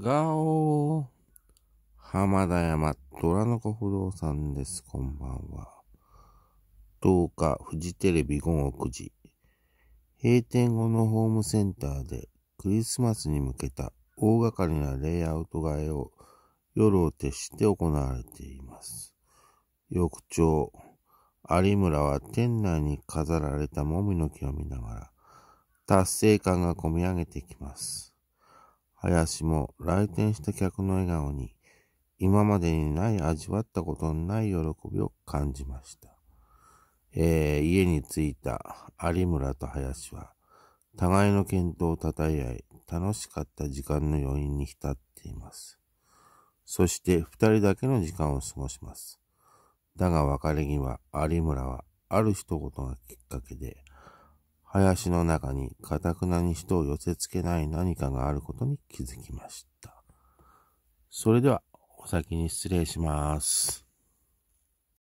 ガオ浜田山虎の子不動産です。こんばんは。10日、フジテレビ午後9時。閉店後のホームセンターでクリスマスに向けた大掛かりなレイアウト替えを夜を徹して行われています。翌朝、有村は店内に飾られたもみの木を見ながら達成感がこみ上げてきます。林も来店した客の笑顔に、今までにない味わったことのない喜びを感じました。えー、家に着いた有村と林は、互いの健闘を称え合い、楽しかった時間の余韻に浸っています。そして二人だけの時間を過ごします。だが別れ際、有村はある一言がきっかけで、林の中に、かたくなに人を寄せ付けない何かがあることに気づきました。それでは、お先に失礼します。